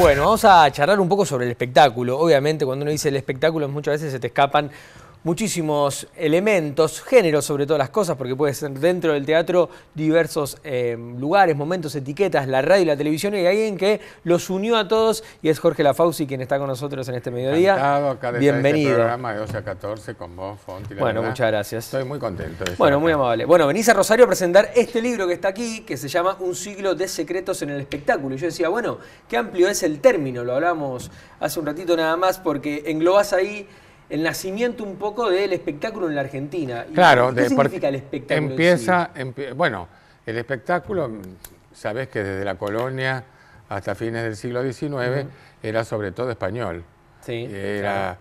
Bueno, vamos a charlar un poco sobre el espectáculo. Obviamente, cuando uno dice el espectáculo, muchas veces se te escapan muchísimos elementos, géneros sobre todas las cosas, porque puede ser dentro del teatro diversos eh, lugares, momentos, etiquetas, la radio y la televisión, y hay alguien que los unió a todos, y es Jorge Lafauci quien está con nosotros en este mediodía. Este Bienvenido. programa de 14 con bueno, muchas gracias. Estoy muy contento. bueno, muy amable. Bueno, venís a Rosario a presentar este libro que está aquí, que se llama Un siglo de secretos en el espectáculo. Y yo decía, bueno, qué amplio es el término, lo hablamos hace un ratito nada más, porque englobas ahí el nacimiento un poco del espectáculo en la Argentina. Claro, ¿qué significa el espectáculo? Empieza, bueno, el espectáculo, mm. sabes que desde la colonia hasta fines del siglo XIX era sobre todo español. Sí. Era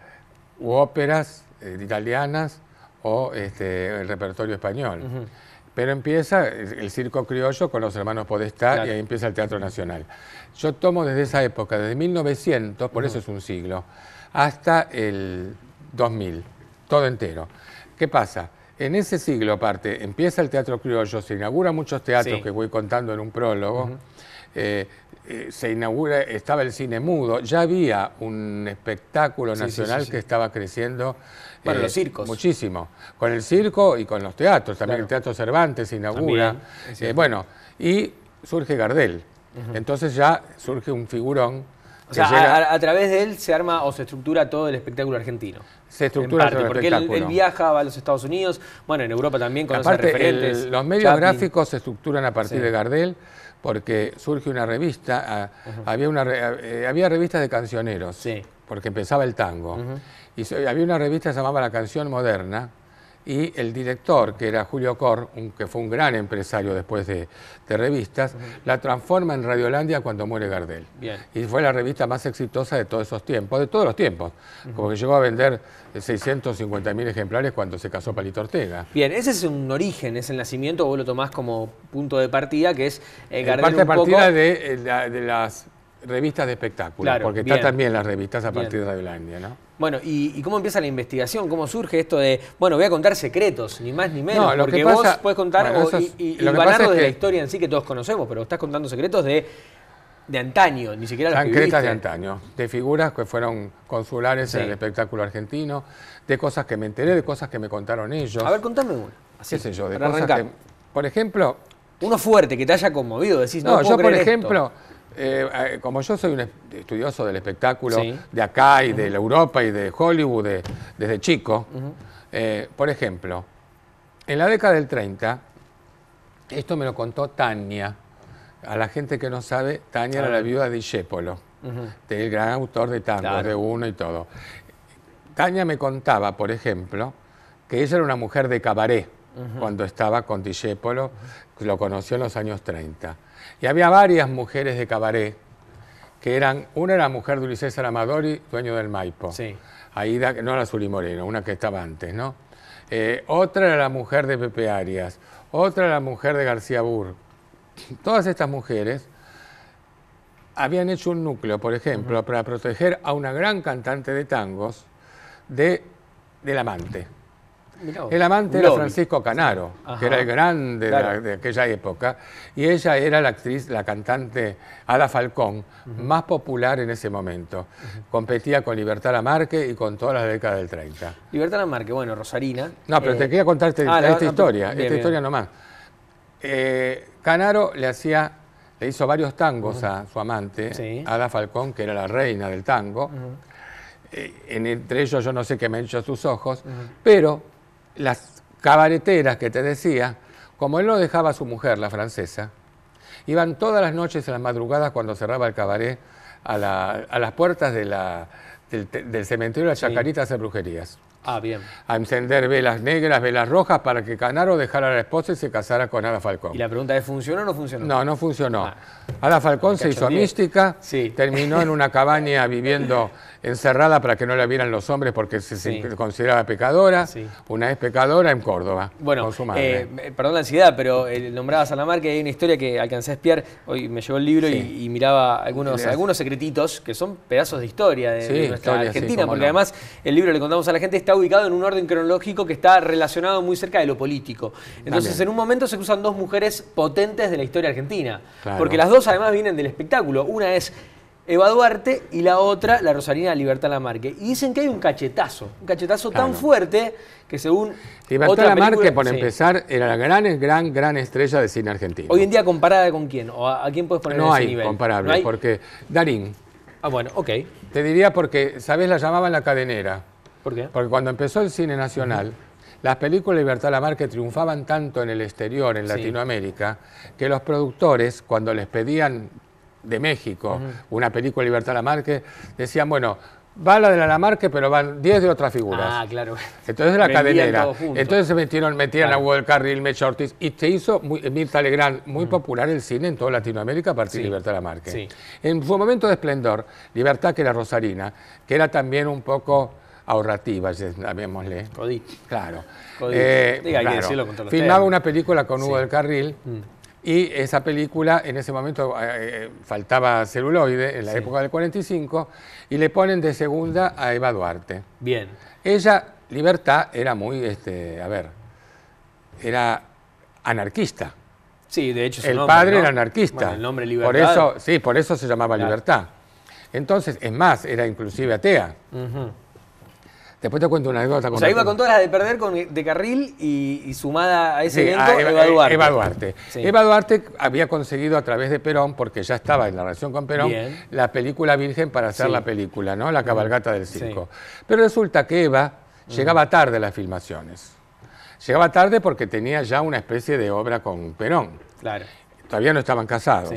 óperas eh, italianas o este, el repertorio español. Pero empieza el, circo criollo con los hermanos Podestá y ahí empieza el Teatro Nacional. Yo tomo desde esa época, desde 1900, por eso es un siglo, hasta el 2000, todo entero. ¿Qué pasa? En ese siglo, aparte, empieza el teatro criollo, se inaugura muchos teatros que voy contando en un prólogo. Eh, eh, se inaugura, estaba el cine mudo, ya había un espectáculo nacional que estaba creciendo. Para eh, los circos. Muchísimo. Con el circo y con los teatros. También el Teatro Cervantes se inaugura. bueno, y surge Gardel. Entonces ya surge un figurón o sea, a, través de él se arma o se estructura todo el espectáculo argentino. Se estructura todo el porque Él, él, viaja, va a los Estados Unidos, bueno, en Europa también con Aparte, referentes. los medios gráficos se estructuran a partir de Gardel, porque surge una revista, había, una, eh, había revistas de cancioneros, porque empezaba el tango. Y había una revista que se llamaba La Canción Moderna, y el director, que era Julio Cor, que fue un gran empresario después de, revistas, la transforma en Radiolandia cuando muere Gardel. Y fue la revista más exitosa de todos esos tiempos, de todos los tiempos, como que llegó a vender 650.000 ejemplares cuando se casó Palito Ortega. Bien, ese es un origen, ese nacimiento, vos lo tomás como punto de partida, que es eh, Gardel parte de partida de, eh, de las revistas de espectáculo, porque está están también las revistas a partir de India, ¿no? Bueno, ¿y, cómo empieza la investigación? ¿Cómo surge esto de, bueno, voy a contar secretos, ni más ni menos? lo porque que vos puedes contar y, y, de la historia en sí que todos conocemos, pero estás contando secretos de, de antaño, ni siquiera las que de antaño, de figuras que fueron consulares en el espectáculo argentino, de cosas que me enteré, de cosas que me contaron ellos. A ver, contame una. ¿Qué sé yo? De por ejemplo... Uno fuerte, que te haya conmovido, decís, no, yo, por ejemplo... Eh, eh, como yo soy un estudioso del espectáculo de acá y de Europa y de Hollywood desde chico, eh, por ejemplo, en la década del 30, esto me lo contó Tania, a la gente que no sabe, Tania era la viuda de Isépolo, del gran autor de tango, de uno y todo. Tania me contaba, por ejemplo, que ella era una mujer de cabaret cuando estaba con Discépolo, lo conoció en los años 30 y había varias mujeres de cabaret, que eran, una era la mujer de Ulises Aramadori, dueño del Maipo. Sí. no la Suri Moreno, una que estaba antes, ¿no? Eh, otra era la mujer de Pepe Arias, otra era la mujer de García Burr. Todas estas mujeres habían hecho un núcleo, por ejemplo, para proteger a una gran cantante de tangos de, del amante. El amante era Francisco Canaro, que era el grande de, aquella época, y ella era la actriz, la cantante Ada Falcón, más popular en ese momento. Competía con Libertad Lamarque y con todas las décadas del 30. Libertad Lamarque, bueno, Rosarina. No, pero te eh, quería contarte este- ah, esta, historia, esta historia nomás. Eh, Canaro le hacía le hizo varios tangos a su amante, Ada Falcón, que era la reina del tango. Eh, entre ellos yo no sé qué me echó sus ojos, pero las cabareteras que te decía, como él no dejaba a su mujer, la francesa, iban todas las noches en las madrugadas cuando cerraba el cabaret a, las puertas del, cementerio de las Chacaritas a hacer brujerías. Ah, bien. A encender velas negras, velas rojas, para que Canaro dejara a la esposa y se casara con Ada Falcón. Y la pregunta es, ¿funcionó o no funcionó? No, no funcionó. Ah. Ada Falcón se hizo mística, terminó en una cabaña viviendo encerrada para que no la vieran los hombres porque se, consideraba pecadora, una vez pecadora en Córdoba. Bueno, con su madre. Eh, perdón la ansiedad, pero el eh, nombraba Salamarca y hay una historia que alcancé a espiar, hoy me llegó el libro y, miraba algunos, algunos secretitos que son pedazos de historia de, nuestra Argentina, porque además el libro le contamos a la gente, está ubicado en un orden cronológico que está relacionado muy cerca de lo político. Entonces, en un momento se cruzan dos mujeres potentes de la historia argentina. Porque las dos además vienen del espectáculo. Una es Eva Duarte y la otra, la Rosalina Libertad Lamarque. Y dicen que hay un cachetazo, un cachetazo tan fuerte que según. Libertad Lamarque, por empezar, era la gran, gran, gran estrella de cine argentino. Hoy en día, comparada con quién? ¿O a, quién puedes poner no en ese nivel? Comparable, no hay comparable, porque Darín. Ah, bueno, ok. Te diría porque, ¿sabes? La llamaban la cadenera. Porque cuando empezó el cine nacional, las películas de Libertad Lamarque triunfaban tanto en el exterior, en Latinoamérica, que los productores, cuando les pedían de México una película de Libertad Lamarque, decían, bueno, va la de la Lamarque, pero van 10 de otras figuras. Ah, claro. Entonces la cadenera. Entonces se metieron, metieron a Hugo Carril, Mechortis Ortiz, y se hizo muy, Mirta Legrand, muy popular el cine en toda Latinoamérica a partir de Libertad Lamarque. En su momento de esplendor, Libertad, que era rosarina, que era también un poco ahorrativas, llamémosle. habíamos Claro. Codic. Eh, claro. Filmaba una película con Hugo del Carril. Mm. Y esa película, en ese momento eh, eh, faltaba celuloide, en la época del 45, y le ponen de segunda a Eva Duarte. Bien. Ella, Libertad, era muy, este, a ver, era anarquista. Sí, de hecho. Su el padre era anarquista. Bueno, el nombre Libertad. sí, por eso se llamaba Libertad. Entonces, es más, era inclusive atea. Después te cuento una anécdota. Con o sea, iba con todas las de perder de carril y, sumada a ese evento, Eva, eh, Duarte. Eva Duarte. Eva Duarte había conseguido a través de Perón, porque ya estaba en la relación con Perón, la película virgen para hacer la película, ¿no? La cabalgata del circo. Pero resulta que Eva mm. llegaba tarde a las filmaciones. Llegaba tarde porque tenía ya una especie de obra con Perón. Claro. Todavía no estaban casados.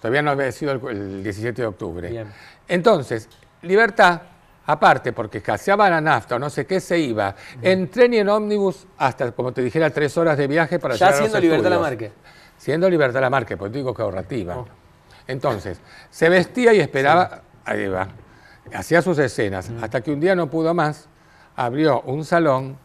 Todavía no había sido el, 17 de octubre. Entonces, Libertad aparte porque escaseaba la nafta o no sé qué se iba, en tren y en ómnibus hasta, como te dijera, tres horas de viaje para ya llegar siendo a Siendo Libertad Marque. Siendo Libertad la Marque, pues digo que ahorrativa. Oh. Entonces, se vestía y esperaba, a ahí va, hacía sus escenas, hasta que un día no pudo más, abrió un salón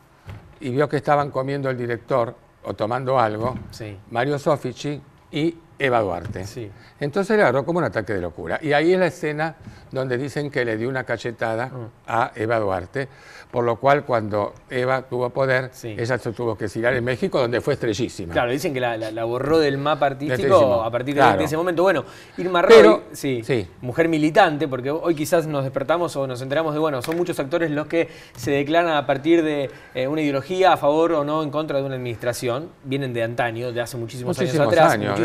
y vio que estaban comiendo el director o tomando algo, sí. Mario Sofici y Eva Duarte. Sí. Entonces le agarró como un ataque de locura. Y ahí es la escena donde dicen que le dio una cachetada mm. a Eva Duarte, por lo cual cuando Eva tuvo poder, ella se tuvo que exiliar en México, donde fue estrellísima. Claro, dicen que la, borró del mapa artístico a partir de ese momento. Bueno, Irma Roy, sí, mujer militante, porque hoy quizás nos despertamos o nos enteramos de, bueno, son muchos actores los que se declaran a partir de eh, una ideología a favor o no en contra de una administración. Vienen de antaño, de hace muchísimos, años atrás. años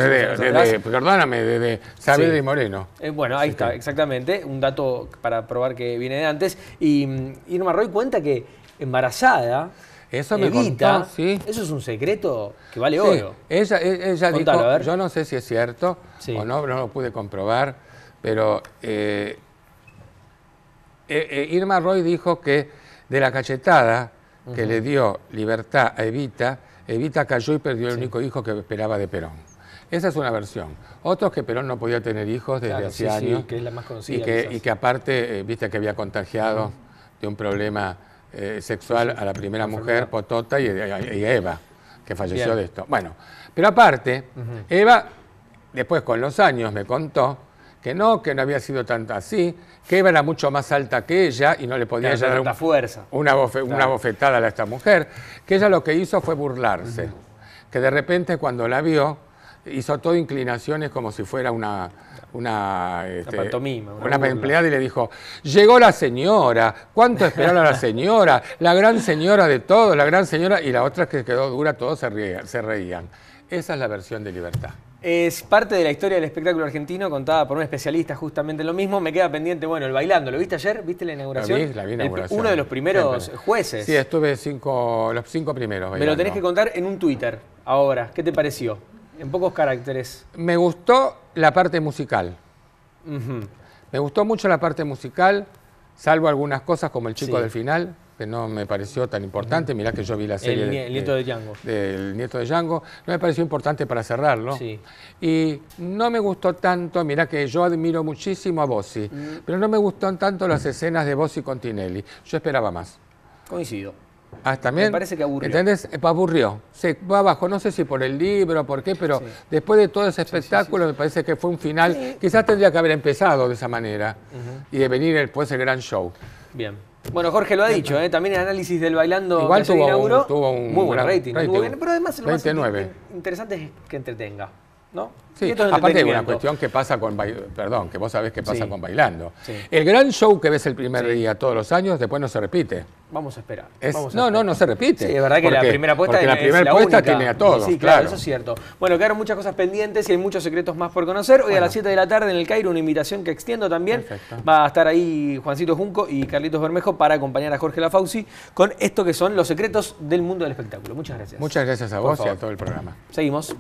perdóname, de, de y Moreno. Eh, bueno, ahí está, exactamente. Un dato para probar que viene de antes. Y Irma Roy cuenta que embarazada... Eso me evita, Eso es un secreto que vale oro. Ella, e, ella dijo, yo no sé si es cierto o no, no lo pude comprobar, pero eh, eh, Irma Roy dijo que de la cachetada que le dio libertad a Evita, Evita cayó y perdió el único hijo que esperaba de Perón. Esa es una versión. Otros que Perón no podía tener hijos desde hace años. que es la más conocida. Y que, aparte, eh, viste que había contagiado de un problema eh, sexual a la primera mujer, Potota, y, Eva, que falleció de esto. Bueno, pero aparte, Eva, después con los años, me contó que no, que no había sido tanto así, que Eva era mucho más alta que ella y no le podía dar fuerza. Una, una, bofetada a esta mujer, que ella lo que hizo fue burlarse, que de repente cuando la vio, hizo todo inclinaciones como si fuera una, una, una este, empleada y le dijo, llegó la señora, ¿cuánto esperaron a la señora? La gran señora de todos, la gran señora, y la otra que quedó dura, todos se, reían, Esa es la versión de Libertad. Es parte de la historia del espectáculo argentino contada por un especialista justamente lo mismo. Me queda pendiente, bueno, el bailando. ¿Lo viste ayer? ¿Viste la inauguración? La la vi inauguración. uno de los primeros jueces. Sí, estuve cinco, los cinco primeros. Bailando. Me lo tenés que contar en un Twitter ahora. ¿Qué te pareció? en pocos caracteres. Me gustó la parte musical. Me gustó mucho la parte musical, salvo algunas cosas como el chico del final, que no me pareció tan importante. Mira Mirá que yo vi la serie. El, nieto de, Django. Del nieto de Django. No me pareció importante para cerrarlo. Sí. Y no me gustó tanto, mirá que yo admiro muchísimo a Bossi, mm. pero no me gustaron tanto las escenas de Bossi con Tinelli. Yo esperaba más. Coincido. Ah, también. Me parece que aburrió. ¿Entendés? Eh, pues aburrió. Se va abajo. No sé si por el libro, por qué, pero después de todo ese espectáculo, me parece que fue un final. Quizás tendría que haber empezado de esa manera y de venir después el gran show. Bien. Bueno, Jorge lo ha dicho, ¿eh? también el análisis del bailando Igual tuvo, un, muy buen rating, rating, pero además lo 29. más interesante es que entretenga. ¿No? Sí, aparte de una cuestión que pasa con perdón, que vos sabés que pasa con bailando. El gran show que ves el primer día todos los años, después no se repite. Vamos a esperar. no, no, no se repite. es verdad que la primera puesta la primera tiene a todos. Sí, claro, eso es cierto. Bueno, quedaron muchas cosas pendientes y hay muchos secretos más por conocer. Hoy a las 7 de la tarde en el Cairo, una invitación que extiendo también. Va a estar ahí Juancito Junco y Carlitos Bermejo para acompañar a Jorge Lafauci con esto que son los secretos del mundo del espectáculo. Muchas gracias. Muchas gracias a vos y a todo el programa. Seguimos.